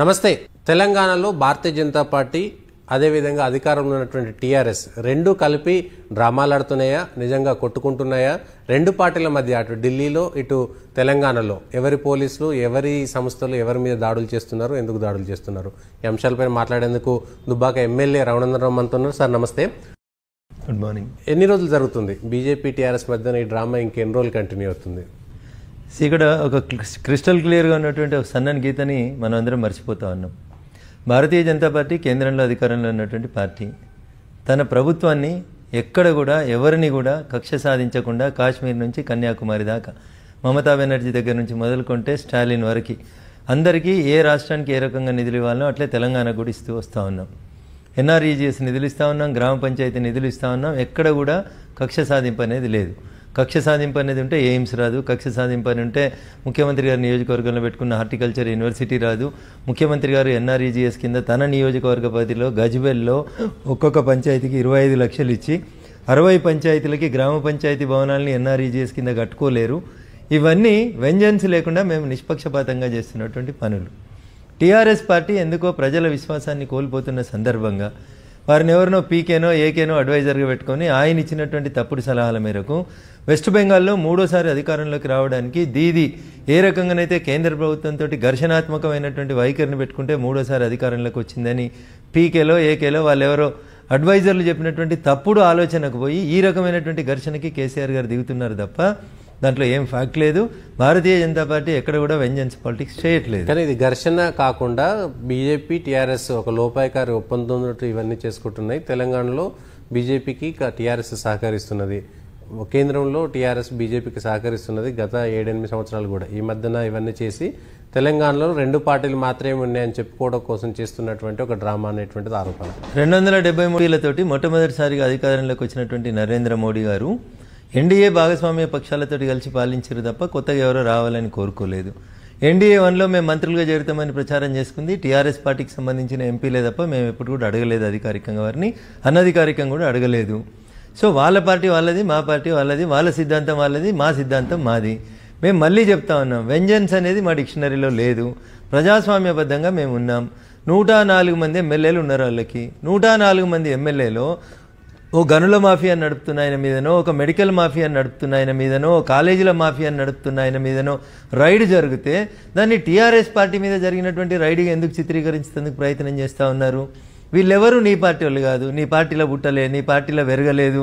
నమస్తే తెలంగాణలో భారతీయ జనతా పార్టీ అదేవిధంగా అధికారంలో ఉన్నటువంటి టీఆర్ఎస్ రెండు కలిపి డ్రామాలాడుతున్నాయా నిజంగా కొట్టుకుంటున్నాయా రెండు పార్టీల మధ్య అటు ఢిల్లీలో ఇటు తెలంగాణలో ఎవరి పోలీసులు ఎవరి సంస్థలు ఎవరి మీద దాడులు చేస్తున్నారు ఎందుకు దాడులు చేస్తున్నారు ఈ అంశాలపైన మాట్లాడేందుకు దుబ్బాక ఎమ్మెల్యే రమణందరావు అంటున్నారు సార్ నమస్తే గుడ్ మార్నింగ్ ఎన్ని రోజులు జరుగుతుంది బీజేపీ టీఆర్ఎస్ మధ్యన ఈ డ్రామా ఇంకెన్ని రోజులు కంటిన్యూ అవుతుంది ఇక్కడ ఒక క్రిస్టల్ క్లియర్గా ఉన్నటువంటి ఒక సన్నని గీతని మనం అందరం మర్చిపోతా ఉన్నాం భారతీయ జనతా పార్టీ కేంద్రంలో అధికారంలో ఉన్నటువంటి పార్టీ తన ప్రభుత్వాన్ని ఎక్కడ కూడా ఎవరిని కూడా కక్ష సాధించకుండా కాశ్మీర్ నుంచి కన్యాకుమారి దాకా మమతా బెనర్జీ దగ్గర నుంచి మొదలుకుంటే స్టాలిన్ వరకు అందరికీ ఏ రాష్ట్రానికి ఏ రకంగా నిధులు ఇవ్వాలో అట్లే తెలంగాణ కూడా ఇస్తూ వస్తూ ఉన్నాం ఎన్ఆర్ఈజీఎస్ నిధులు ఇస్తూ ఉన్నాం గ్రామ పంచాయతీ నిధులు ఇస్తూ ఉన్నాం ఎక్కడ కూడా కక్ష సాధింపు అనేది లేదు కక్ష సాధింపు అనేది ఉంటే ఎయిమ్స్ రాదు కక్ష సాధింపు అని ఉంటే ముఖ్యమంత్రి గారి నియోజకవర్గంలో పెట్టుకున్న హార్టికల్చర్ యూనివర్సిటీ రాదు ముఖ్యమంత్రి గారు ఎన్ఆర్ఈజీఎస్ కింద తన నియోజకవర్గ పరిధిలో గజ్బెల్లో ఒక్కొక్క పంచాయతీకి ఇరవై ఐదు లక్షలు ఇచ్చి అరవై పంచాయతీలకి గ్రామ పంచాయతీ భవనాలని ఎన్ఆర్ఈజీఎస్ కింద కట్టుకోలేరు ఇవన్నీ వెంజన్స్ లేకుండా మేము నిష్పక్షపాతంగా చేస్తున్నటువంటి పనులు టీఆర్ఎస్ పార్టీ ఎందుకో ప్రజల విశ్వాసాన్ని కోల్పోతున్న సందర్భంగా వారిని ఎవరినో పీకేనో ఏకేనో అడ్వైజర్గా పెట్టుకొని ఆయన ఇచ్చినటువంటి తప్పుడు సలహాల మేరకు వెస్ట్ బెంగాల్లో మూడోసారి అధికారంలోకి రావడానికి దీది ఏ రకంగానైతే కేంద్ర ప్రభుత్వంతో ఘర్షణాత్మకమైనటువంటి వైఖరిని పెట్టుకుంటే మూడోసారి అధికారంలోకి వచ్చిందని పీకేలో ఏకేలో వాళ్ళెవరో అడ్వైజర్లు చెప్పినటువంటి తప్పుడు ఆలోచనకు పోయి ఈ రకమైనటువంటి ఘర్షణకి కేసీఆర్ గారు దిగుతున్నారు తప్ప దాంట్లో ఏం ఫ్యాక్ట్ లేదు భారతీయ జనతా పార్టీ ఎక్కడ కూడా వెంజన్స్ పాలిటిక్స్ చేయట్లేదు కానీ ఇది ఘర్షణ కాకుండా బీజేపీ టీఆర్ఎస్ ఒక లోపాయకారి ఒప్పందం ఇవన్నీ చేసుకుంటున్నాయి తెలంగాణలో బీజేపీకి టీఆర్ఎస్ సహకరిస్తున్నది కేంద్రంలో టీఆర్ఎస్ బీజేపీకి సహకరిస్తున్నది గత ఏడెనిమిది సంవత్సరాలు కూడా ఈ మధ్యన ఇవన్నీ చేసి తెలంగాణలో రెండు పార్టీలు మాత్రమే ఉన్నాయని చెప్పుకోవడం కోసం చేస్తున్నటువంటి ఒక డ్రామా అనేటువంటిది ఆరోపణ రెండు వందల డెబ్బై మూడులతోటి మొట్టమొదటిసారిగా అధికారంలోకి వచ్చినటువంటి నరేంద్ర మోడీ గారు ఎన్డీఏ భాగస్వామ్య పక్షాలతోటి కలిసి పాలించారు తప్ప కొత్తగా ఎవరో రావాలని కోరుకోలేదు ఎన్డీఏ వన్లో మేము మంత్రులుగా చేరుతామని ప్రచారం చేసుకుంది టీఆర్ఎస్ పార్టీకి సంబంధించిన ఎంపీలే తప్ప మేము ఎప్పుడు కూడా అడగలేదు అధికారికంగా వారిని అనధికారికంగా కూడా అడగలేదు సో వాళ్ళ పార్టీ వాళ్ళది మా పార్టీ వాళ్ళది వాళ్ళ సిద్ధాంతం వాళ్ళది మా సిద్ధాంతం మాది మేము మళ్ళీ చెప్తా ఉన్నాం వెంజన్స్ అనేది మా డిక్షనరీలో లేదు ప్రజాస్వామ్యబద్ధంగా మేము ఉన్నాం నూట నాలుగు మంది ఎమ్మెల్యేలు ఉన్నారు వాళ్ళకి నూట నాలుగు మంది ఎమ్మెల్యేలో ఓ గనుల మాఫియా నడుపుతున్న ఆయన మీదనో ఒక మెడికల్ మాఫియా నడుపుతున్న ఆయన మీదనో కాలేజీల మాఫియా నడుపుతున్న ఆయన మీదనో రైడ్ జరిగితే దాన్ని టీఆర్ఎస్ పార్టీ మీద జరిగినటువంటి రైడ్ ఎందుకు చిత్రీకరించేందుకు ప్రయత్నం చేస్తూ ఉన్నారు వీళ్ళెవరూ నీ పార్టీ వాళ్ళు కాదు నీ పార్టీలో పుట్టలే నీ పార్టీలో పెరగలేదు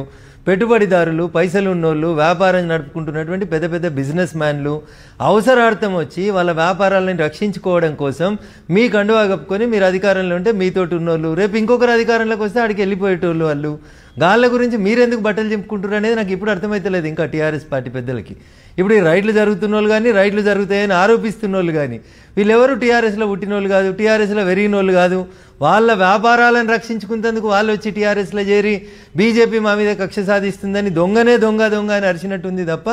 పెట్టుబడిదారులు పైసలు ఉన్నోళ్ళు వ్యాపారం నడుపుకుంటున్నటువంటి పెద్ద పెద్ద బిజినెస్ మ్యాన్లు అవసరార్థం వచ్చి వాళ్ళ వ్యాపారాలను రక్షించుకోవడం కోసం మీ కండువా కప్పుకొని మీరు అధికారంలో ఉంటే మీతోటి ఉన్నోళ్ళు రేపు ఇంకొకరు అధికారంలోకి వస్తే ఆడికి వెళ్ళిపోయేటోళ్ళు వాళ్ళు గాళ్ళ గురించి మీరెందుకు బట్టలు చెప్పుకుంటున్నారు అనేది నాకు ఇప్పుడు అర్థమవుతలేదు ఇంకా టీఆర్ఎస్ పార్టీ పెద్దలకి ఇప్పుడు ఈ రైడ్లు జరుగుతున్న వాళ్ళు కానీ రైడ్లు జరుగుతాయని ఆరోపిస్తున్న వాళ్ళు కానీ వీళ్ళెవరు టీఆర్ఎస్లో పుట్టిన వాళ్ళు కాదు టీఆర్ఎస్లో పెరిగిన వాళ్ళు కాదు వాళ్ళ వ్యాపారాలను రక్షించుకునేందుకు వాళ్ళు వచ్చి టీఆర్ఎస్లో చేరి బీజేపీ మా మీద కక్ష సాధిస్తుందని దొంగనే దొంగ దొంగ అని అరిచినట్టుంది తప్ప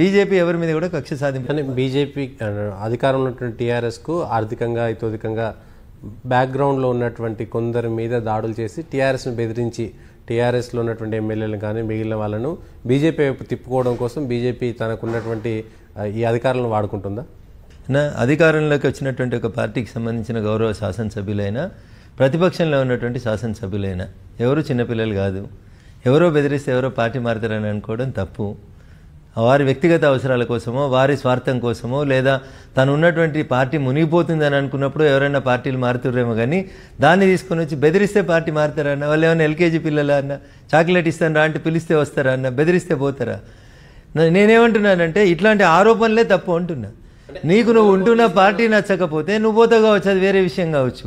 బీజేపీ ఎవరి మీద కూడా కక్ష సాధింపు బీజేపీ అధికారంలో ఉన్నటువంటి టీఆర్ఎస్కు ఆర్థికంగా ఇతోధికంగా బ్యాక్గ్రౌండ్లో ఉన్నటువంటి కొందరి మీద దాడులు చేసి టీఆర్ఎస్ను బెదిరించి టీఆర్ఎస్లో ఉన్నటువంటి ఎమ్మెల్యేలను కానీ మిగిలిన వాళ్ళను బీజేపీ వైపు తిప్పుకోవడం కోసం బీజేపీ తనకున్నటువంటి ఈ అధికారులను వాడుకుంటుందా నా అధికారంలోకి వచ్చినటువంటి ఒక పార్టీకి సంబంధించిన గౌరవ శాసనసభ్యులైనా ప్రతిపక్షంలో ఉన్నటువంటి శాసనసభ్యులైనా ఎవరు చిన్నపిల్లలు కాదు ఎవరో బెదిరిస్తే ఎవరో పార్టీ మారుతారని అనుకోవడం తప్పు వారి వ్యక్తిగత అవసరాల కోసమో వారి స్వార్థం కోసమో లేదా తను ఉన్నటువంటి పార్టీ మునిగిపోతుందని అనుకున్నప్పుడు ఎవరైనా పార్టీలు మారుతుర్రేమో కానీ దాన్ని తీసుకొని వచ్చి బెదిరిస్తే పార్టీ మారుతారా అన్న వాళ్ళు ఏమైనా ఎల్కేజీ పిల్లలా అన్న చాక్లెట్ ఇస్తాను రా అంటే పిలిస్తే వస్తారా అన్న బెదిరిస్తే పోతారా నేనేమంటున్నానంటే ఇట్లాంటి ఆరోపణలే తప్పు అంటున్నా నీకు నువ్వు ఉంటున్న పార్టీ నచ్చకపోతే నువ్వు పోతా కావచ్చు అది వేరే విషయం కావచ్చు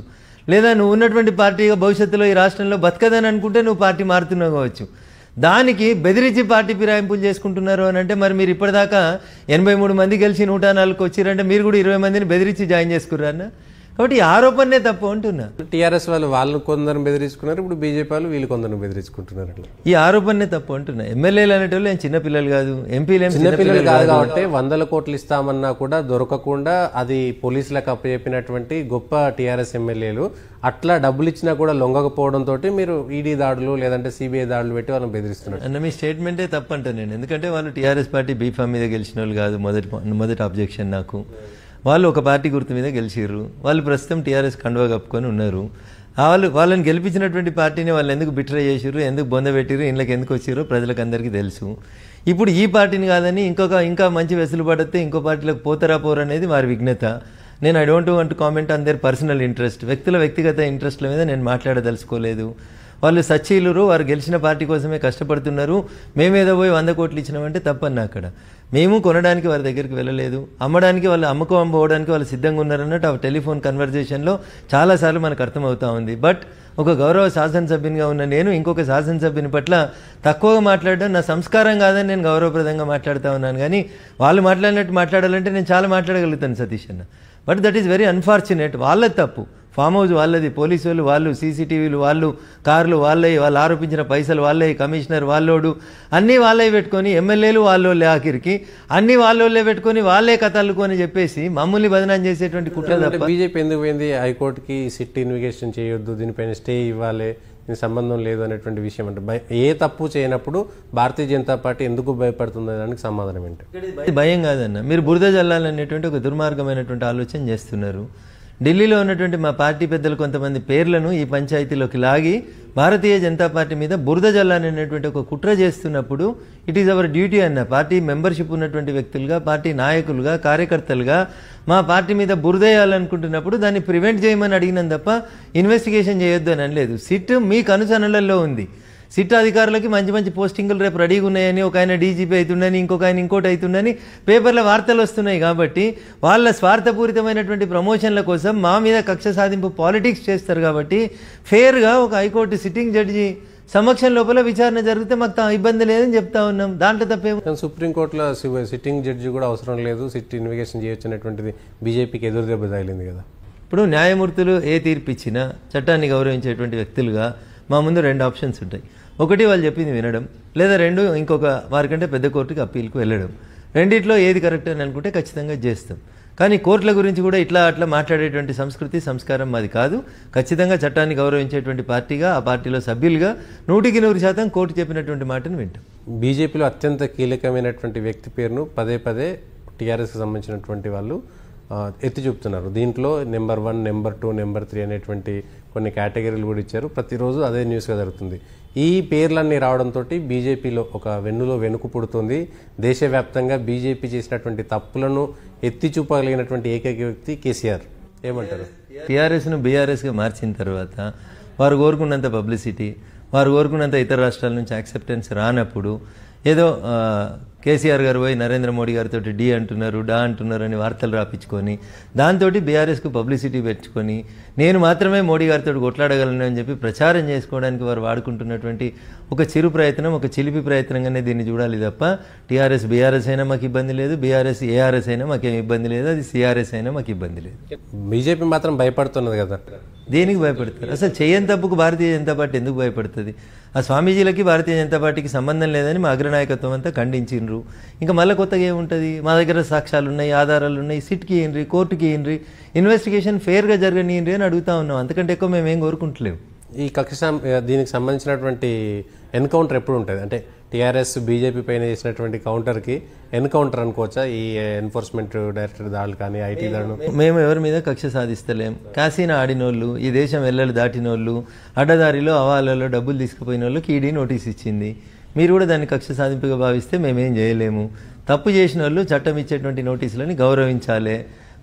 లేదా నువ్వు ఉన్నటువంటి పార్టీగా భవిష్యత్తులో ఈ రాష్ట్రంలో బతకదని అనుకుంటే నువ్వు పార్టీ మారుతున్నావు కావచ్చు దానికి బెదిరించి పార్టీ ఫిరాయింపులు చేసుకుంటున్నారు అని అంటే మరి మీరు ఇప్పటిదాకా ఎనభై మూడు మంది గెలిచి నూట నాలుగుకి వచ్చిరంటే మీరు కూడా ఇరవై మందిని బెదిరించి జాయిన్ చేసుకుర్రా అన్న కాబట్టి ఈ ఆరోపణనే తప్పు అంటున్నా టీఆర్ఎస్ వాళ్ళు వాళ్ళు కొందరు బెదిరించుకున్నారు ఇప్పుడు బీజేపీ వాళ్ళు వీళ్ళు కొందరు బెదిరించుకుంటున్నారు ఈ ఆరోపణనే తప్పు అంటున్నా ఎమ్మెల్యేలు అనేటోళ్ళు ఏం చిన్నపిల్లలు కాదు ఎంపీలు చిన్నపిల్లలు కాదు కాబట్టి వందల కోట్లు ఇస్తామన్నా కూడా దొరకకుండా అది పోలీసులకు అప్పచెప్పినటువంటి గొప్ప టీఆర్ఎస్ ఎమ్మెల్యేలు అట్లా డబ్బులు ఇచ్చినా కూడా లొంగకపోవడంతో మీరు ఈడీ దాడులు లేదంటే సిబిఐ దాడులు పెట్టి వాళ్ళని బెదిరిస్తున్నారు అన్న మీ స్టేట్మెంటే తప్పంటాను నేను ఎందుకంటే వాళ్ళు టీఆర్ఎస్ పార్టీ బీఫామ్ మీద గెలిచిన వాళ్ళు కాదు మొదటి మొదటి అబ్జెక్షన్ నాకు వాళ్ళు ఒక పార్టీ గుర్తు మీద గెలిచారు వాళ్ళు ప్రస్తుతం టీఆర్ఎస్ కండువా కప్పుకొని ఉన్నారు వాళ్ళు వాళ్ళని గెలిపించినటువంటి పార్టీని వాళ్ళు ఎందుకు బిట్రై చేసారు ఎందుకు పెట్టారు ఇళ్ళకి ఎందుకు వచ్చారో ప్రజలకు అందరికీ తెలుసు ఇప్పుడు ఈ పార్టీని కాదని ఇంకొక ఇంకా మంచి వెసులు పడితే ఇంకో పార్టీలకు పోతారా పోరు అనేది వారి విఘ్నత నేను I don't want comment on their personal interest వ్యక్తుల వ్యక్తిగత ఇంట్రెస్ట్ల మీద నేను మాట్లాడదలుచుకోలేదు వాళ్ళు సచ్చీలురు వారు గెలిచిన పార్టీ కోసమే కష్టపడుతున్నారు మేమేదో పోయి వంద కోట్లు ఇచ్చినామంటే తప్పన్న అక్కడ మేము కొనడానికి వారి దగ్గరికి వెళ్ళలేదు అమ్మడానికి వాళ్ళు అమ్మకం పోవడానికి వాళ్ళు సిద్ధంగా ఉన్నారన్నట్టు ఆ టెలిఫోన్ కన్వర్జేషన్లో చాలాసార్లు మనకు అర్థమవుతా ఉంది బట్ ఒక గౌరవ శాసనసభ్యునిగా ఉన్న నేను ఇంకొక శాసనసభ్యుని పట్ల తక్కువగా మాట్లాడడం నా సంస్కారం కాదని నేను గౌరవప్రదంగా మాట్లాడుతూ ఉన్నాను కానీ వాళ్ళు మాట్లాడినట్టు మాట్లాడాలంటే నేను చాలా మాట్లాడగలుగుతాను సతీష్ అన్న but that is very unfortunate వాళ్ళ తప్పు ఫామ్ హౌస్ వాళ్ళది పోలీసు వాళ్ళు వాళ్ళు సీసీటీవీలు వాళ్ళు కార్లు వాళ్ళే వాళ్ళు ఆరోపించిన పైసలు వాళ్ళే కమిషనర్ వాళ్ళోడు అన్నీ వాళ్ళే పెట్టుకొని ఎమ్మెల్యేలు వాళ్ళోళ్ళే ఆఖరికి అన్ని వాళ్ళోళ్ళే పెట్టుకొని వాళ్ళే కథలుకు అని చెప్పేసి మమ్మల్ని బదనాం చేసేటువంటి కుట్ర తప్ప బీజేపీ ఎందుకు పోయింది హైకోర్టుకి సిట్ ఇన్విగేషన్ చేయొద్దు దీనిపైన స్టే ఇవ్వాలి దీనికి సంబంధం లేదు అనేటువంటి విషయం అంటే ఏ తప్పు చేయనప్పుడు భారతీయ జనతా పార్టీ ఎందుకు భయపడుతుంది దానికి సమాధానం ఏంటి భయం కాదన్న మీరు బురద జల్లాలనేటువంటి ఒక దుర్మార్గమైనటువంటి ఆలోచన చేస్తున్నారు ఢిల్లీలో ఉన్నటువంటి మా పార్టీ పెద్దలు కొంతమంది పేర్లను ఈ పంచాయతీలోకి లాగి భారతీయ జనతా పార్టీ మీద బురద జల్లాననేటువంటి ఒక కుట్ర చేస్తున్నప్పుడు ఇట్ ఈస్ అవర్ డ్యూటీ అన్న పార్టీ మెంబర్షిప్ ఉన్నటువంటి వ్యక్తులుగా పార్టీ నాయకులుగా కార్యకర్తలుగా మా పార్టీ మీద బురద వేయాలనుకుంటున్నప్పుడు దాన్ని ప్రివెంట్ చేయమని అడిగినాం తప్ప ఇన్వెస్టిగేషన్ చేయొద్దు అని అనలేదు సిట్ మీ కనుసనలలో ఉంది సిట్ అధికారులకి మంచి మంచి పోస్టింగ్లు రేపు రెడీగా ఉన్నాయని ఒక ఆయన డీజీపీ అవుతుండని ఇంకొక ఆయన ఇంకోటి అవుతుండని పేపర్ల వార్తలు వస్తున్నాయి కాబట్టి వాళ్ళ స్వార్థపూరితమైనటువంటి ప్రమోషన్ల కోసం మా మీద కక్ష సాధింపు పాలిటిక్స్ చేస్తారు కాబట్టి ఫేర్గా ఒక హైకోర్టు సిట్టింగ్ జడ్జి సమక్షం లోపల విచారణ జరిగితే మాకు ఇబ్బంది లేదని చెప్తా ఉన్నాం దాంట్లో తప్పే సుప్రీంకోర్టులో సిట్టింగ్ జడ్జి కూడా అవసరం లేదు సిట్ ఇన్వెస్టిగేషన్ చేయొచ్చు అనేటువంటిది బీజేపీకి ఎదురు దెబ్బ తగిలింది కదా ఇప్పుడు న్యాయమూర్తులు ఏ తీర్పు ఇచ్చినా చట్టాన్ని గౌరవించేటువంటి వ్యక్తులుగా మా ముందు రెండు ఆప్షన్స్ ఉంటాయి ఒకటి వాళ్ళు చెప్పింది వినడం లేదా రెండు ఇంకొక వారికంటే పెద్ద కోర్టుకి అప్పీల్కి వెళ్ళడం రెండిట్లో ఏది కరెక్ట్ అని అనుకుంటే ఖచ్చితంగా చేస్తాం కానీ కోర్టుల గురించి కూడా ఇట్లా అట్లా మాట్లాడేటువంటి సంస్కృతి సంస్కారం మాది కాదు ఖచ్చితంగా చట్టాన్ని గౌరవించేటువంటి పార్టీగా ఆ పార్టీలో సభ్యులుగా నూటికి నూరు శాతం కోర్టు చెప్పినటువంటి మాటను వింటాం బీజేపీలో అత్యంత కీలకమైనటువంటి వ్యక్తి పేరును పదే పదే టీఆర్ఎస్కి సంబంధించినటువంటి వాళ్ళు ఎత్తి చూపుతున్నారు దీంట్లో number one number two number three అనేటువంటి కొన్ని కేటగిరీలు కూడా ఇచ్చారు ప్రతిరోజు అదే న్యూస్గా జరుగుతుంది ఈ పేర్లన్నీ రావడంతో బీజేపీలో ఒక వెన్నులో వెనుకు పుడుతుంది దేశవ్యాప్తంగా బీజేపీ చేసినటువంటి తప్పులను ఎత్తి చూపగలిగినటువంటి ఏకైక వ్యక్తి కేసీఆర్ ఏమంటారు టీఆర్ఎస్ను బీఆర్ఎస్గా మార్చిన తర్వాత వారు కోరుకున్నంత పబ్లిసిటీ వారు కోరుకున్నంత ఇతర రాష్ట్రాల నుంచి యాక్సెప్టెన్స్ రానప్పుడు ఏదో కేసీఆర్ గారు పోయి నరేంద్ర మోడీ గారితో డి అంటున్నారు డా అంటున్నారు అని వార్తలు రాపించుకొని దాంతో బీఆర్ఎస్కు పబ్లిసిటీ పెంచుకొని నేను మాత్రమే మోడీ గారితో కొట్లాడగలను అని చెప్పి ప్రచారం చేసుకోవడానికి వారు వాడుకుంటున్నటువంటి ఒక చిరు ప్రయత్నం ఒక చిలిపి ప్రయత్నంగానే దీన్ని చూడాలి తప్ప టీఆర్ఎస్ బీఆర్ఎస్ అయినా మాకు ఇబ్బంది లేదు బీఆర్ఎస్ ఏఆర్ఎస్ అయినా మాకేం ఇబ్బంది లేదు అది సిఆర్ఎస్ అయినా మాకు ఇబ్బంది లేదు బీజేపీ మాత్రం భయపడుతున్నది కదా దేనికి భయపడతారు అసలు చేయని తప్పుకు భారతీయ జనతా పార్టీ ఎందుకు భయపడుతుంది ఆ స్వామీజీలకి భారతీయ జనతా పార్టీకి సంబంధం లేదని మా అగ్రనాయకత్వం అంతా ఖండించిండ్రు ఇంకా మళ్ళీ కొత్తగా ఏముంటుంది మా దగ్గర సాక్ష్యాలు ఉన్నాయి ఆధారాలు ఉన్నాయి సిట్కి ఏంరి కోర్టుకి ఏంరి ఇన్వెస్టిగేషన్ ఫేర్గా ఏంటి అని అడుగుతా ఉన్నాం అంతకంటే ఎక్కువ మేము ఏం కోరుకుంటలేము ఈ కక్ష దీనికి సంబంధించినటువంటి ఎన్కౌంటర్ ఎప్పుడు ఉంటుంది అంటే టీఆర్ఎస్ బీజేపీ పైన చేసినటువంటి కౌంటర్కి ఎన్కౌంటర్ అనుకోవచ్చా ఈ ఎన్ఫోర్స్మెంట్ డైరెక్టర్ దాడులు కానీ ఐటీ దాడులు మేము ఎవరి మీద కక్ష సాధిస్తలేం కాసిన ఆడినోళ్ళు ఈ దేశం వెళ్ళలు దాటినోళ్ళు అడ్డదారిలో అవాలలో డబ్బులు తీసుకుపోయిన వాళ్ళకి ఈడీ నోటీస్ ఇచ్చింది మీరు కూడా దాన్ని కక్ష సాధింపుగా భావిస్తే మేమేం చేయలేము తప్పు చేసిన వాళ్ళు చట్టం ఇచ్చేటువంటి నోటీసులని గౌరవించాలి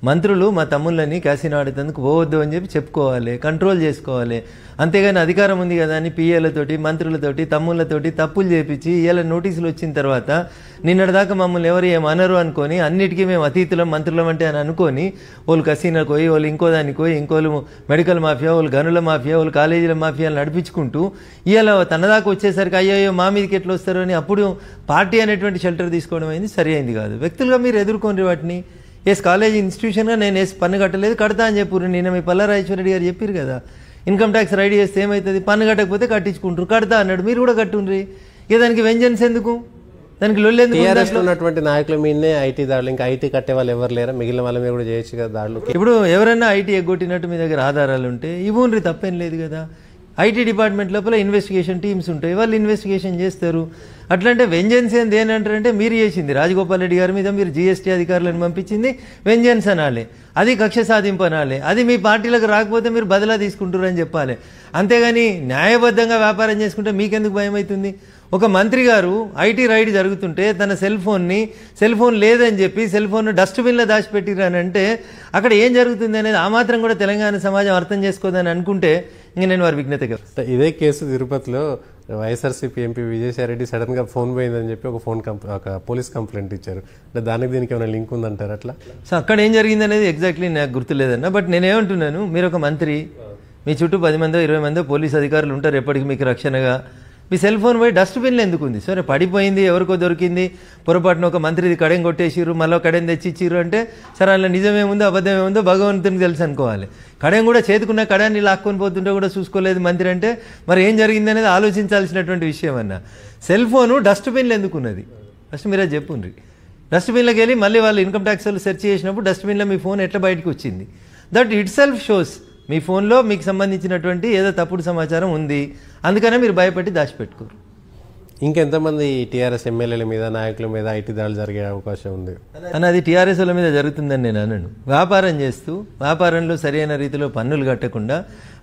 మంత్రులు మా తమ్ముళ్ళని క్యాసినో ఆడేందుకు పోవద్దు అని చెప్పి చెప్పుకోవాలి కంట్రోల్ చేసుకోవాలి అంతేగాని అధికారం ఉంది కదా అని పిఏలతోటి మంత్రులతోటి తమ్ముళ్ళతోటి తప్పులు చేపించి ఇవాళ నోటీసులు వచ్చిన తర్వాత నిన్నటిదాకా మమ్మల్ని ఎవరు ఏమనరు అనుకొని అన్నిటికీ మేము అతిథులం మంత్రులం అంటే అని అనుకొని వాళ్ళు కసీనాలకు పోయి వాళ్ళు ఇంకో దానికి పోయి ఇంకోళ్ళు మెడికల్ మాఫియా వాళ్ళు గనుల మాఫియా వాళ్ళు కాలేజీల మాఫియాలు నడిపించుకుంటూ ఇవాళ తనదాకా వచ్చేసరికి అయ్యో మా మీదకి ఎట్లా వస్తారు అని అప్పుడు పార్టీ అనేటువంటి షెల్టర్ తీసుకోవడం అయింది సరి అయింది కాదు వ్యక్తులుగా మీరు ఎదుర్కొని వాటిని ఏ కాలేజీ ఇన్స్టిట్యూషన్గా నేను ఏ పన్ను కట్టలేదు కడతా అని చెప్పుర్రు నేను మీ పల్లరాజేశ్వరరెడ్డి గారు చెప్పారు కదా ఇన్కమ్ ట్యాక్స్ రైడ్ చేస్తే ఏమవుతుంది పన్ను కట్టకపోతే కట్టించుకుంటారు కడతా అన్నాడు మీరు కూడా కట్టుండ్రి ఇక దానికి వెంజన్స్ ఎందుకు దానికి ఉన్నటువంటి నాయకులు మీనే ఐటీ దాడులు ఇంకా ఐటీ కట్టే వాళ్ళు ఎవరు లేరా మిగిలిన వాళ్ళ మీరు కూడా చేయొచ్చు కదా దాడులు ఇప్పుడు ఎవరైనా ఐటీ ఎగ్గొట్టినట్టు మీ దగ్గర ఆధారాలు ఉంటే ఇవ్వండ్రి తప్పేం లేదు కదా ఐటీ డిపార్ట్మెంట్ లోపల ఇన్వెస్టిగేషన్ టీమ్స్ ఉంటాయి వాళ్ళు ఇన్వెస్టిగేషన్ చేస్తారు అట్లంటే వెంజెన్స్ ఏంది ఏంటంటారంటే మీరు చేసింది రాజగోపాల్ రెడ్డి గారి మీద మీరు జీఎస్టీ అధికారులను పంపించింది వెంజెన్స్ అనాలి అది కక్ష సాధింపు అనాలి అది మీ పార్టీలకు రాకపోతే మీరు బదిలా అని చెప్పాలి అంతేగాని న్యాయబద్ధంగా వ్యాపారం చేసుకుంటే మీకెందుకు భయం అవుతుంది ఒక మంత్రి గారు ఐటీ రైడ్ జరుగుతుంటే తన సెల్ ఫోన్ని సెల్ ఫోన్ లేదని చెప్పి సెల్ ఫోన్ డస్ట్బిన్లో అంటే అక్కడ ఏం జరుగుతుంది అనేది ఆ మాత్రం కూడా తెలంగాణ సమాజం అర్థం చేసుకోదని అనుకుంటే నేను వారి విజ్ఞత ఇదే కేసు తిరుపతిలో వైఎస్ఆర్సీపీ ఎంపీ విజయసాయిరెడ్డి సడన్గా ఫోన్ పోయిందని చెప్పి ఒక ఫోన్ ఒక పోలీస్ కంప్లైంట్ ఇచ్చారు అంటే దానికి దీనికి ఏమైనా లింక్ ఉందంటారు అట్లా సో అక్కడ ఏం జరిగింది అనేది ఎగ్జాక్ట్లీ నాకు గుర్తులేదన్న బట్ నేనేమంటున్నాను మీరు ఒక మంత్రి మీ చుట్టూ పది మందో ఇరవై మందో పోలీస్ అధికారులు ఉంటారు ఎప్పటికీ మీకు రక్షణగా మీ సెల్ ఫోన్ పోయి డస్ట్బిన్లో ఎందుకు ఉంది సరే పడిపోయింది ఎవరికో దొరికింది పొరపాటున ఒక మంత్రిది కడెం కొట్టేసిరు మళ్ళీ కడెం తెచ్చిచ్చిరు అంటే సరే అలా నిజమేముందో అబద్ధమేముందో భగవంతునికి తెలుసు అనుకోవాలి కడెం కూడా చేతికున్న కడాన్ని లాక్కొని పోతుంటే కూడా చూసుకోలేదు మంత్రి అంటే మరి ఏం జరిగింది అనేది ఆలోచించాల్సినటువంటి విషయం అన్న సెల్ ఫోను డస్ట్బిన్లో ఎందుకున్నది ఫస్ట్ మీరే చెప్పుండ్రి డస్ట్బిన్లోకి వెళ్ళి మళ్ళీ వాళ్ళు ఇన్కమ్ ట్యాక్స్ వాళ్ళు సెర్చ్ చేసినప్పుడు డస్ట్బిన్లో మీ ఫోన్ ఎట్లా బయటకు వచ్చింది దట్ ఇట్ సెల్ఫ్ షోస్ మీ ఫోన్లో మీకు సంబంధించినటువంటి ఏదో తప్పుడు సమాచారం ఉంది అందుకనే మీరు భయపెట్టి దాచిపెట్టుకోరు ఇంకెంతమంది టీఆర్ఎస్ ఎమ్మెల్యేల మీద నాయకుల మీద ఐటీ దాడులు జరిగే అవకాశం ఉంది అని అది టీఆర్ఎస్ వాళ్ళ మీద జరుగుతుందని నేను అనను వ్యాపారం చేస్తూ వ్యాపారంలో సరైన రీతిలో పన్నులు కట్టకుండా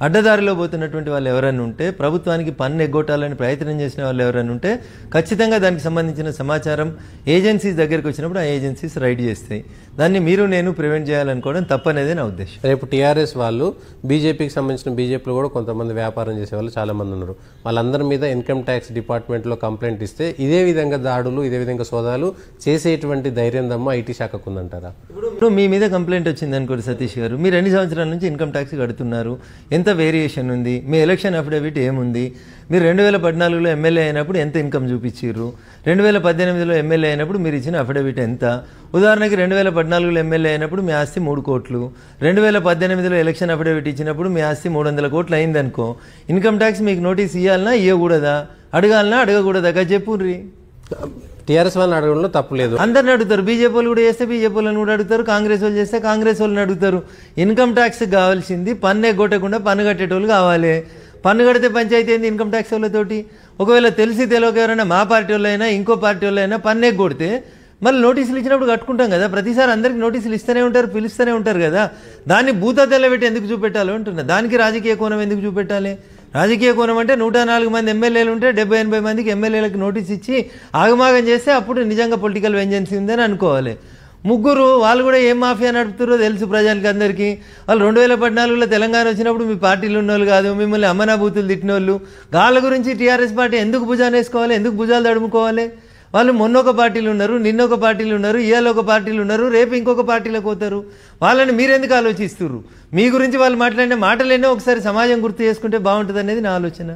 అడ్డదారిలో పోతున్నటువంటి వాళ్ళు ఎవరైనా ఉంటే ప్రభుత్వానికి పన్ను ఎగ్గొట్టాలని ప్రయత్నం చేసిన వాళ్ళు ఎవరైనా ఉంటే ఖచ్చితంగా దానికి సంబంధించిన సమాచారం ఏజెన్సీస్ దగ్గరికి వచ్చినప్పుడు ఆ ఏజెన్సీస్ రైడ్ చేస్తాయి దాన్ని మీరు నేను ప్రివెంట్ చేయాలనుకోవడం తప్పనేదే నా ఉద్దేశం రేపు టీఆర్ఎస్ వాళ్ళు బీజేపీకి సంబంధించిన బీజేపీలో కూడా కొంతమంది వ్యాపారం చేసే వాళ్ళు చాలామంది ఉన్నారు వాళ్ళందరి మీద ఇన్కమ్ ట్యాక్స్ డిపార్ట్మెంట్లో కంప్లైంట్ ఇస్తే ఇదే విధంగా దాడులు ఇదే విధంగా సోదాలు చేసేటువంటి ధైర్యం దమ్మ ఐటీ శాఖకు ఉందంటారా ఇప్పుడు మీ మీద కంప్లైంట్ వచ్చింది అనుకోండి సతీష్ గారు మీరు ఎన్ని సంవత్సరాల నుంచి ఇన్కమ్ ట్యాక్స్ కడుతున్నారు ఎంత వేరియేషన్ ఉంది మీ ఎలక్షన్ అఫిడవిట్ ఏముంది మీరు రెండు వేల పద్నాలుగులో ఎమ్మెల్యే అయినప్పుడు ఎంత ఇన్కమ్ చూపించారు రెండు వేల పద్దెనిమిదిలో ఎమ్మెల్యే అయినప్పుడు మీరు ఇచ్చిన అఫిడవిట్ ఎంత ఉదాహరణకి రెండు వేల పద్నాలుగులో ఎమ్మెల్యే అయినప్పుడు మీ ఆస్తి మూడు కోట్లు రెండు వేల పద్దెనిమిదిలో ఎలక్షన్ అఫిడవిట్ ఇచ్చినప్పుడు మీ ఆస్తి మూడు వందల కోట్లు అయిందనుకో ఇన్కమ్ ట్యాక్స్ మీకు నోటీస్ ఇవ్వాలన్నా ఇవ్వకూడదా అడగాలనా అడగకూడదాకా చెప్పుర్రి టీఆర్ఎస్ వాళ్ళని అడగడంలో తప్పలేదు అందరిని అడుగుతారు బీజేపీ వాళ్ళు కూడా చేస్తే బీజేపీ వాళ్ళని కూడా అడుగుతారు కాంగ్రెస్ వాళ్ళు చేస్తే కాంగ్రెస్ వాళ్ళని అడుగుతారు ఇన్కమ్ ట్యాక్స్ కావాల్సింది పన్ను ఎగ్గొట్టకుండా పన్ను కట్టేటోళ్ళు కావాలి పన్ను కడితే పంచాయతీ అయింది ఇన్కమ్ ట్యాక్స్ వాళ్ళతోటి ఒకవేళ తెలిసి తెలియక ఎవరైనా మా పార్టీ వాళ్ళు అయినా ఇంకో పార్టీ వాళ్ళు అయినా పన్ను ఎగ్గొడితే మళ్ళీ నోటీసులు ఇచ్చినప్పుడు కట్టుకుంటాం కదా ప్రతిసారి అందరికి నోటీసులు ఇస్తూనే ఉంటారు పిలుస్తూనే ఉంటారు కదా దాన్ని భూత తెల్లబెట్టి ఎందుకు చూపెట్టాలో అంటున్నా దానికి రాజకీయ కోణం ఎందుకు చూపెట్టాలి రాజకీయ కోణం అంటే నూట నాలుగు మంది ఎమ్మెల్యేలు ఉంటే డెబ్బై ఎనభై మందికి ఎమ్మెల్యేలకు నోటీస్ ఇచ్చి ఆగమాగం చేస్తే అప్పుడు నిజంగా పొలిటికల్ వెంజెన్సీ ఉందని అనుకోవాలి ముగ్గురు వాళ్ళు కూడా ఏం మాఫియా నడుపుతారో తెలుసు ప్రజలకి అందరికీ వాళ్ళు రెండు వేల పద్నాలుగులో తెలంగాణ వచ్చినప్పుడు మీ పార్టీలు ఉన్నోళ్ళు కాదు మిమ్మల్ని అమ్మనాభూతులు తిట్టిన తిట్టినోళ్ళు వాళ్ళ గురించి టీఆర్ఎస్ పార్టీ ఎందుకు భుజాలు వేసుకోవాలి ఎందుకు భుజాలు తడుముకోవాలి వాళ్ళు మొన్న ఒక పార్టీలు ఉన్నారు నిన్న ఒక పార్టీలు ఉన్నారు ఇవాళ ఒక పార్టీలు ఉన్నారు రేపు ఇంకొక పార్టీలకు పోతారు వాళ్ళని మీరెందుకు ఆలోచిస్తున్నారు మీ గురించి వాళ్ళు మాట్లాడిన మాటలేనో ఒకసారి సమాజం గుర్తు చేసుకుంటే బాగుంటుంది అనేది నా ఆలోచన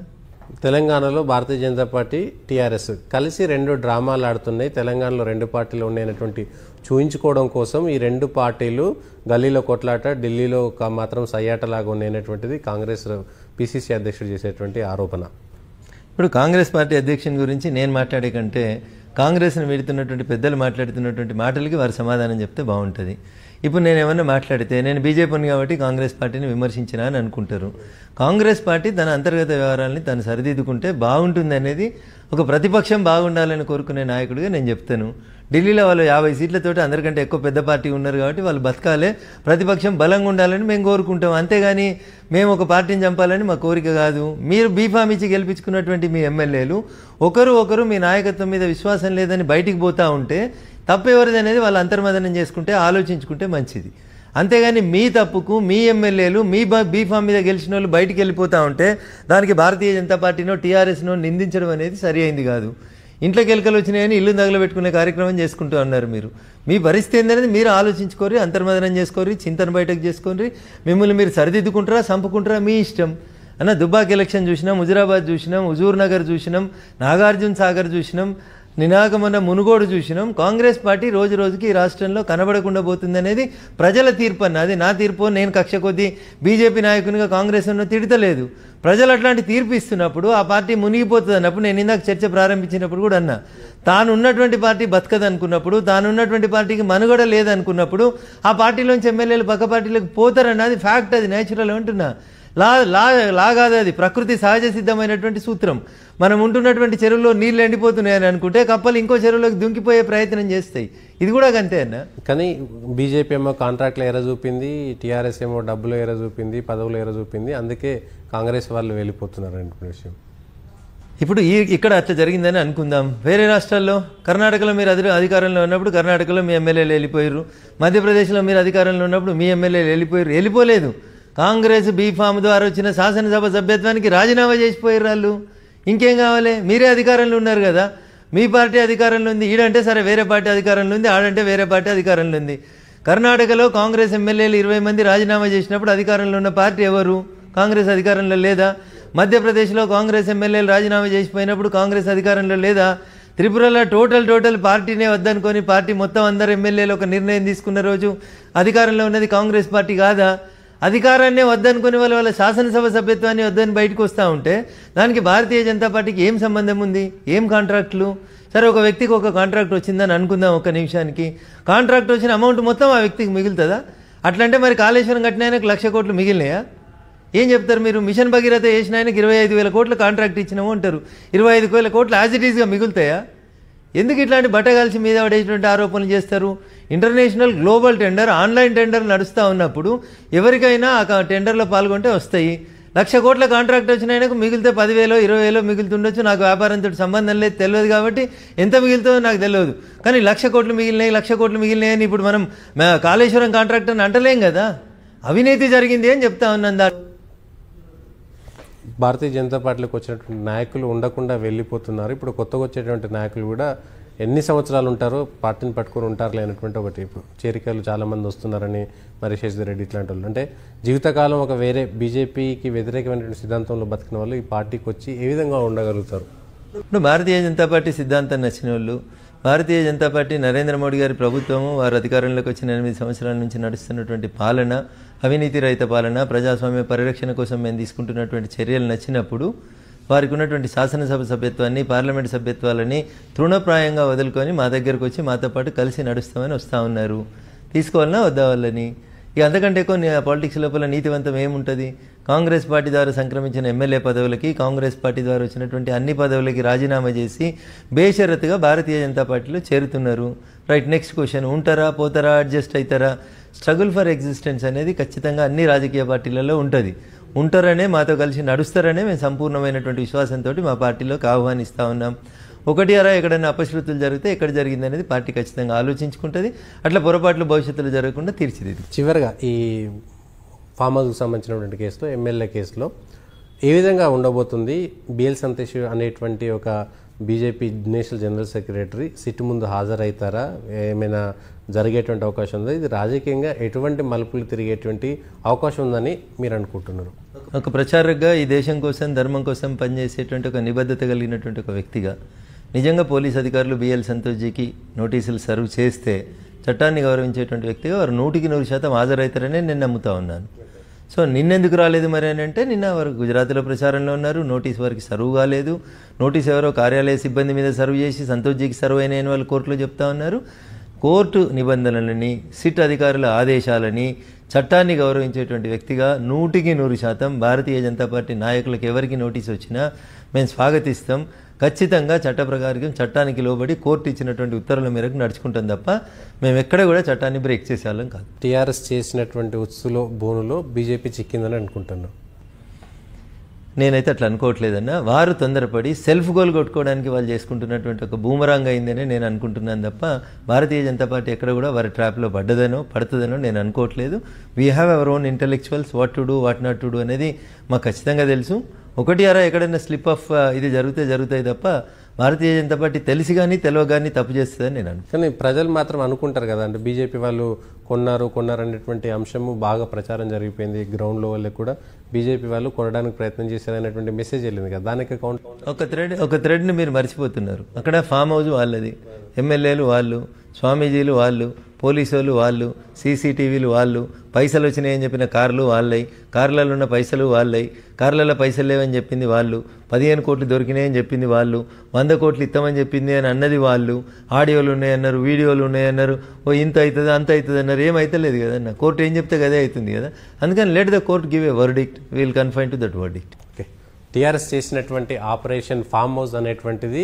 తెలంగాణలో భారతీయ జనతా పార్టీ టీఆర్ఎస్ కలిసి రెండు డ్రామాలు ఆడుతున్నాయి తెలంగాణలో రెండు పార్టీలు ఉన్నాయన్నటువంటి చూయించుకోవడం కోసం ఈ రెండు పార్టీలు గల్లీలో కొట్లాట ఢిల్లీలో మాత్రం సయ్యాటలాగా ఉన్నాయనేటువంటిది కాంగ్రెస్ పిసిసి అధ్యక్షుడు చేసేటువంటి ఆరోపణ ఇప్పుడు కాంగ్రెస్ పార్టీ అధ్యక్షుని గురించి నేను మాట్లాడే కంటే కాంగ్రెస్ను వెళుతున్నటువంటి పెద్దలు మాట్లాడుతున్నటువంటి మాటలకి వారు సమాధానం చెప్తే బాగుంటుంది ఇప్పుడు నేను ఏమన్నా మాట్లాడితే నేను బీజేపీని కాబట్టి కాంగ్రెస్ పార్టీని విమర్శించినా అని అనుకుంటారు కాంగ్రెస్ పార్టీ తన అంతర్గత వ్యవహారాలని తను సరిదిద్దుకుంటే బాగుంటుంది అనేది ఒక ప్రతిపక్షం బాగుండాలని కోరుకునే నాయకుడిగా నేను చెప్తాను ఢిల్లీలో వాళ్ళు యాభై సీట్లతో అందరికంటే ఎక్కువ పెద్ద పార్టీ ఉన్నారు కాబట్టి వాళ్ళు బతకాలే ప్రతిపక్షం బలంగా ఉండాలని మేము కోరుకుంటాం అంతేగాని మేము ఒక పార్టీని చంపాలని మా కోరిక కాదు మీరు బీఫామ్ ఇచ్చి గెలిపించుకున్నటువంటి మీ ఎమ్మెల్యేలు ఒకరు ఒకరు మీ నాయకత్వం మీద విశ్వాసం లేదని బయటికి పోతూ ఉంటే తప్పు ఎవరిది అనేది వాళ్ళు అంతర్మదనం చేసుకుంటే ఆలోచించుకుంటే మంచిది అంతేగాని మీ తప్పుకు మీ ఎమ్మెల్యేలు మీ బీఫామ్ మీద గెలిచిన వాళ్ళు బయటికి వెళ్ళిపోతూ ఉంటే దానికి భారతీయ జనతా పార్టీనో టీఆర్ఎస్నో నిందించడం అనేది సరి అయింది కాదు ఇంట్లోకి కెలికలు వచ్చినాయని ఇల్లు తగలబెట్టుకునే కార్యక్రమం చేసుకుంటూ అన్నారు మీరు మీ పరిస్థితి ఏంటనేది మీరు ఆలోచించుకోరు అంతర్మదనం చేసుకోరు చింతన బయటకు చేసుకోరు మిమ్మల్ని మీరు సరిదిద్దుకుంటారా చంపుకుంటారా మీ ఇష్టం అన్న దుబాక్ ఎలక్షన్ చూసినాం హుజురాబాద్ చూసినాం హుజూర్ నగర్ చూసినాం నాగార్జున సాగర్ చూసినాం మొన్న మునుగోడు చూసినాం కాంగ్రెస్ పార్టీ రోజు రోజుకి ఈ రాష్ట్రంలో కనబడకుండా పోతుందనేది ప్రజల తీర్పు అన్న అది నా తీర్పు నేను కక్ష కొద్దీ బీజేపీ నాయకునిగా కాంగ్రెస్ ఉన్న తిడతలేదు ప్రజలు అట్లాంటి తీర్పు ఇస్తున్నప్పుడు ఆ పార్టీ మునిగిపోతుంది అన్నప్పుడు నేను ఇందాక చర్చ ప్రారంభించినప్పుడు కూడా అన్నా తాను ఉన్నటువంటి పార్టీ అనుకున్నప్పుడు తాను ఉన్నటువంటి పార్టీకి మనుగడ లేదనుకున్నప్పుడు ఆ పార్టీలోంచి ఎమ్మెల్యేలు పక్క పార్టీలకు పోతారన్నది ఫ్యాక్ట్ అది నేచురల్ అంటున్నా లా లా లా అది ప్రకృతి సహజ సిద్ధమైనటువంటి సూత్రం మనం ఉంటున్నటువంటి చెరువులో నీళ్ళు ఎండిపోతున్నాయని అనుకుంటే కప్పలు ఇంకో చెరువులోకి దుంకిపోయే ప్రయత్నం చేస్తాయి ఇది కూడా అంతేనా కానీ బీజేపీ ఏమో కాంట్రాక్ట్లు ఎర్ర చూపింది టీఆర్ఎస్ ఏమో డబ్బులు ఎర్ర చూపింది పదవులు ఎర్ర చూపింది అందుకే కాంగ్రెస్ వాళ్ళు వెళ్ళిపోతున్నారు అంటే విషయం ఇప్పుడు ఈ ఇక్కడ అట్లా జరిగిందని అనుకుందాం వేరే రాష్ట్రాల్లో కర్ణాటకలో మీరు అధి అధికారంలో ఉన్నప్పుడు కర్ణాటకలో మీ ఎమ్మెల్యేలు వెళ్ళిపోయారు మధ్యప్రదేశ్లో మీరు అధికారంలో ఉన్నప్పుడు మీ ఎమ్మెల్యేలు వెళ్ళిపోయారు వెళ్ళిపోలేదు కాంగ్రెస్ బీఫామ్ ద్వారా వచ్చిన శాసనసభ సభ్యత్వానికి రాజీనామా చేసిపోయారు వాళ్ళు ఇంకేం కావాలి మీరే అధికారంలో ఉన్నారు కదా మీ పార్టీ అధికారంలో ఉంది ఈడంటే సరే వేరే పార్టీ అధికారంలో ఉంది ఆడంటే వేరే పార్టీ అధికారంలో ఉంది కర్ణాటకలో కాంగ్రెస్ ఎమ్మెల్యేలు ఇరవై మంది రాజీనామా చేసినప్పుడు అధికారంలో ఉన్న పార్టీ ఎవరు కాంగ్రెస్ అధికారంలో లేదా మధ్యప్రదేశ్లో కాంగ్రెస్ ఎమ్మెల్యేలు రాజీనామా చేసిపోయినప్పుడు కాంగ్రెస్ అధికారంలో లేదా త్రిపురలో టోటల్ టోటల్ పార్టీనే వద్దనుకొని పార్టీ మొత్తం అందరు ఎమ్మెల్యేలు ఒక నిర్ణయం తీసుకున్న రోజు అధికారంలో ఉన్నది కాంగ్రెస్ పార్టీ కాదా అధికారాన్నే వద్దనుకునే వాళ్ళ వాళ్ళ శాసనసభ సభ్యత్వాన్ని వద్దని బయటకు వస్తూ ఉంటే దానికి భారతీయ జనతా పార్టీకి ఏం సంబంధం ఉంది ఏం కాంట్రాక్ట్లు సరే ఒక వ్యక్తికి ఒక కాంట్రాక్ట్ వచ్చిందని అనుకుందాం ఒక నిమిషానికి కాంట్రాక్ట్ వచ్చిన అమౌంట్ మొత్తం ఆ వ్యక్తికి మిగులుతుందా అట్లంటే మరి కాళేశ్వరం కట్టిన ఆయనకు లక్ష కోట్లు మిగిలినాయా ఏం చెప్తారు మీరు మిషన్ భగీరథ చేసిన ఆయనకి ఇరవై ఐదు వేల కోట్లు కాంట్రాక్ట్ ఇచ్చినాము అంటారు ఇరవై ఐదు వేల కోట్లు యాజ్ ఇట్ మిగులుతాయా ఎందుకు ఇట్లాంటి బట్టగాల్సి మీద పడేటువంటి ఆరోపణలు చేస్తారు international global tender online tender నడుస్తూ ఉన్నప్పుడు ఎవరికైనా ఆ టెండర్లో పాల్గొంటే వస్తాయి లక్ష కోట్ల కాంట్రాక్ట్ వచ్చిన ఆయనకు మిగిలితే పదివేలో ఇరవై వేలో మిగులుతుండొచ్చు నాకు వ్యాపారంతో సంబంధం లేదు తెలియదు కాబట్టి ఎంత మిగులుతుందో నాకు తెలియదు కానీ లక్ష కోట్లు మిగిలినాయి లక్ష కోట్లు మిగిలినాయి అని ఇప్పుడు మనం కాళేశ్వరం కాంట్రాక్ట్ అని అంటలేం కదా అవినీతి జరిగింది అని చెప్తా ఉన్నాను దా భారతీయ జనతా పార్టీలోకి వచ్చినటువంటి నాయకులు ఉండకుండా వెళ్ళిపోతున్నారు ఇప్పుడు కొత్తగా వచ్చేటువంటి నాయకులు కూడా ఎన్ని సంవత్సరాలు ఉంటారో పార్టీని పట్టుకొని ఉంటారు లేనటువంటి ఒకటి ఇప్పుడు చేరికలు చాలామంది వస్తున్నారని మరి శశిధర్ ఇట్లాంటి వాళ్ళు అంటే జీవితకాలం ఒక వేరే బీజేపీకి వ్యతిరేకమైనటువంటి సిద్ధాంతంలో బతికిన వాళ్ళు ఈ పార్టీకి వచ్చి ఏ విధంగా ఉండగలుగుతారు ఇప్పుడు భారతీయ జనతా పార్టీ సిద్ధాంతం నచ్చిన వాళ్ళు భారతీయ జనతా పార్టీ నరేంద్ర మోడీ గారి ప్రభుత్వము వారు అధికారంలోకి వచ్చిన ఎనిమిది సంవత్సరాల నుంచి నడుస్తున్నటువంటి పాలన అవినీతి రహిత పాలన ప్రజాస్వామ్య పరిరక్షణ కోసం మేము తీసుకుంటున్నటువంటి చర్యలు నచ్చినప్పుడు వారికి ఉన్నటువంటి శాసనసభ సభ్యత్వాన్ని పార్లమెంట్ సభ్యత్వాలని తృణప్రాయంగా వదులుకొని మా దగ్గరకు వచ్చి మాతో పాటు కలిసి నడుస్తామని వస్తూ ఉన్నారు తీసుకోవాలన్నా వద్దా వాళ్ళని ఇక అంతకంటే కొన్ని పాలిటిక్స్ లోపల నీతివంతం ఏముంటుంది కాంగ్రెస్ పార్టీ ద్వారా సంక్రమించిన ఎమ్మెల్యే పదవులకి కాంగ్రెస్ పార్టీ ద్వారా వచ్చినటువంటి అన్ని పదవులకి రాజీనామా చేసి బేషరత్తుగా భారతీయ జనతా పార్టీలో చేరుతున్నారు రైట్ నెక్స్ట్ క్వశ్చన్ ఉంటారా పోతారా అడ్జస్ట్ అవుతారా స్ట్రగుల్ ఫర్ ఎగ్జిస్టెన్స్ అనేది ఖచ్చితంగా అన్ని రాజకీయ పార్టీలలో ఉంటుంది ఉంటారనే మాతో కలిసి నడుస్తారనే మేము సంపూర్ణమైనటువంటి విశ్వాసంతో మా పార్టీలోకి ఆహ్వానిస్తూ ఉన్నాం ఒకటి అరా ఎక్కడైనా అపశృతులు జరిగితే ఎక్కడ జరిగింది అనేది పార్టీ ఖచ్చితంగా ఆలోచించుకుంటుంది అట్లా పొరపాట్లు భవిష్యత్తులో జరగకుండా తీర్చిదిద్ది చివరిగా ఈ ఫామ్ హౌస్కి సంబంధించినటువంటి కేసులో ఎమ్మెల్యే కేసులో ఏ విధంగా ఉండబోతుంది బిఎల్ సంతేష్ అనేటువంటి ఒక BJP national general secretary SIT ముందు హాజరవుతారా ఏమైనా జరిగేటువంటి అవకాశం ఉంది ఇది రాజకీయంగా ఎటువంటి మలుపులు తిరిగేటువంటి అవకాశం ఉందని మీరు అనుకుంటున్నారు ఒక ప్రచారకుగా ఈ దేశం కోసం ధర్మం కోసం పనిచేసేటువంటి ఒక నిబద్ధత కలిగినటువంటి ఒక వ్యక్తిగా నిజంగా పోలీస్ అధికారులు బిఎల్ సంతోష్జీకి నోటీసులు సర్వ్ చేస్తే చట్టాన్ని గౌరవించేటువంటి వ్యక్తిగా వారు నూటికి నూరు శాతం హాజరవుతారని నేను నమ్ముతా ఉన్నాను సో నిన్నెందుకు రాలేదు మరి అని అంటే నిన్న వారు గుజరాత్లో ప్రచారంలో ఉన్నారు నోటీస్ వారికి సర్వ్ కాలేదు నోటీస్ ఎవరో కార్యాలయ సిబ్బంది మీద సర్వ్ చేసి సంతోష్జీకి సర్వ్ అయిన వాళ్ళు కోర్టులో చెప్తా ఉన్నారు కోర్టు నిబంధనలని సిట్ అధికారుల ఆదేశాలని చట్టాన్ని గౌరవించేటువంటి వ్యక్తిగా నూటికి నూరు శాతం భారతీయ జనతా పార్టీ నాయకులకు ఎవరికి నోటీస్ వచ్చినా మేము స్వాగతిస్తాం ఖచ్చితంగా చట్ట ప్రకారం చట్టానికి లోబడి కోర్టు ఇచ్చినటువంటి ఉత్తర్వుల మేరకు నడుచుకుంటాం తప్ప మేము ఎక్కడ కూడా చట్టాన్ని బ్రేక్ చేసేవాళ్ళం కాదు టీఆర్ఎస్ చేసినటువంటి ఉత్సులో బోనులో బీజేపీ చిక్కిందని అనుకుంటున్నాం నేనైతే అట్లా అనుకోవట్లేదన్నా వారు తొందరపడి సెల్ఫ్ గోల్ కొట్టుకోవడానికి వాళ్ళు చేసుకుంటున్నటువంటి ఒక భూమరాంగ్ అయిందని నేను అనుకుంటున్నాను తప్ప భారతీయ జనతా పార్టీ ఎక్కడ కూడా వారి ట్రాప్లో పడ్డదనో పడుతుందనో నేను అనుకోవట్లేదు we have our own intellectuals what to do what not to do అనేది మాకు ఖచ్చితంగా తెలుసు ఒకటి అరా ఎక్కడైనా స్లిప్ ఆఫ్ uh, ఇది జరిగితే జరుగుతాయి తప్ప భారతీయ జనతా పార్టీ తెలిసి కానీ తెలియ కానీ తప్పు చేస్తుందని నేను కానీ ప్రజలు మాత్రం అనుకుంటారు కదా అంటే బీజేపీ వాళ్ళు కొన్నారు కొన్నారు అనేటువంటి అంశము బాగా ప్రచారం జరిగిపోయింది గ్రౌండ్ లెవెల్లో కూడా బీజేపీ వాళ్ళు కొనడానికి ప్రయత్నం చేశారు అనేటువంటి మెసేజ్ వెళ్ళింది కదా దానికి కౌంట్ ఒక థ్రెడ్ ఒక థ్రెడ్ని మీరు మర్చిపోతున్నారు అక్కడ ఫామ్ హౌస్ వాళ్ళది ఎమ్మెల్యేలు వాళ్ళు స్వామీజీలు వాళ్ళు పోలీసు వాళ్ళు సీసీటీవీలు వాళ్ళు పైసలు వచ్చినాయని చెప్పిన కార్లు వాళ్ళై కార్లలో ఉన్న పైసలు వాళ్ళై కార్లలో పైసలు లేవని చెప్పింది వాళ్ళు పదిహేను కోట్లు దొరికినాయని చెప్పింది వాళ్ళు వంద కోట్లు ఇస్తామని చెప్పింది అని అన్నది వాళ్ళు ఆడియోలు ఉన్నాయన్నారు వీడియోలు ఉన్నాయన్నారు ఓ ఇంత అవుతుంది అంత అవుతుంది అన్నారు ఏమైతలేదు కదన్న కోర్టు ఏం చెప్తే అదే అవుతుంది కదా అందుకని let the court give a verdict we'll confine to that verdict okay TRS చేసినటువంటి ఆపరేషన్ ఫామ్ హౌస్ అనేటువంటిది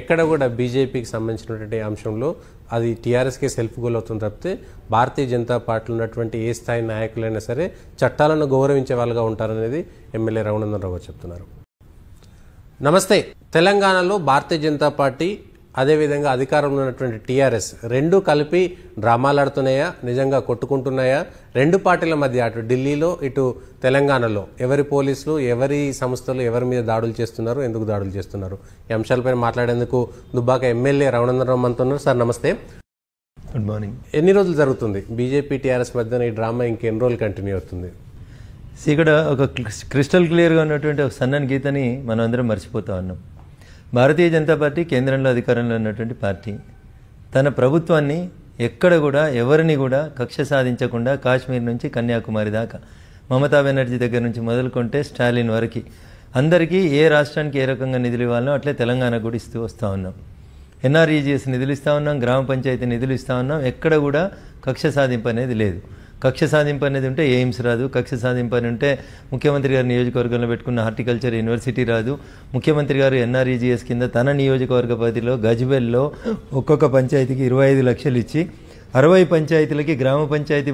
ఎక్కడ కూడా బీజేపీకి సంబంధించినటువంటి అంశంలో అది టీఆర్ఎస్కే సెల్ఫ్ గోల్ అవుతుంది తప్పితే భారతీయ జనతా పార్టీలో ఉన్నటువంటి ఏ స్థాయి నాయకులైనా సరే చట్టాలను గౌరవించే వాళ్ళుగా ఉంటారనేది ఎమ్మెల్యే రఘునందన్ రావు చెప్తున్నారు నమస్తే తెలంగాణలో భారతీయ జనతా పార్టీ అదేవిధంగా అధికారంలో ఉన్నటువంటి టీఆర్ఎస్ రెండు కలిపి డ్రామాలు ఆడుతున్నాయా నిజంగా కొట్టుకుంటున్నాయా రెండు పార్టీల మధ్య అటు ఢిల్లీలో ఇటు తెలంగాణలో ఎవరి పోలీసులు ఎవరి సంస్థలు ఎవరి మీద దాడులు చేస్తున్నారు ఎందుకు దాడులు చేస్తున్నారు ఈ అంశాలపై మాట్లాడేందుకు దుబ్బాక ఎమ్మెల్యే రవణంద్రం అంటున్నారు సార్ నమస్తే గుడ్ మార్నింగ్ ఎన్ని రోజులు జరుగుతుంది బీజేపీ టీఆర్ఎస్ మధ్యన ఈ డ్రామా ఇంకెన్ని రోజులు కంటిన్యూ అవుతుంది ఇక్కడ ఒక క్రిస్టల్ క్లియర్గా ఉన్నటువంటి ఒక సన్నని గీతని మనం అందరం మర్చిపోతా ఉన్నాం భారతీయ జనతా పార్టీ కేంద్రంలో అధికారంలో ఉన్నటువంటి పార్టీ తన ప్రభుత్వాన్ని ఎక్కడ కూడా ఎవరిని కూడా కక్ష సాధించకుండా కాశ్మీర్ నుంచి కన్యాకుమారి దాకా మమతా బెనర్జీ దగ్గర నుంచి మొదలుకుంటే స్టాలిన్ వరకు అందరికీ ఏ రాష్ట్రానికి ఏ రకంగా నిధులు ఇవ్వాలనో అట్లే తెలంగాణకు కూడా ఇస్తూ వస్తూ ఉన్నాం ఎన్ఆర్ఈజీఎస్ నిధులు ఇస్తూ ఉన్నాం గ్రామ పంచాయతీ నిధులు ఇస్తూ ఉన్నాం ఎక్కడ కూడా కక్ష సాధింపు అనేది లేదు కక్ష సాధింపు అనేది ఉంటే ఎయిమ్స్ రాదు కక్ష సాధింపు అని ఉంటే ముఖ్యమంత్రి గారి నియోజకవర్గంలో పెట్టుకున్న హార్టికల్చర్ యూనివర్సిటీ రాదు ముఖ్యమంత్రి గారు ఎన్ఆర్ఈజీఎస్ కింద తన నియోజకవర్గ పరిధిలో గజ్బెల్లో ఒక్కొక్క పంచాయతీకి ఇరవై ఐదు లక్షలు ఇచ్చి అరవై పంచాయతీలకి గ్రామ పంచాయతీ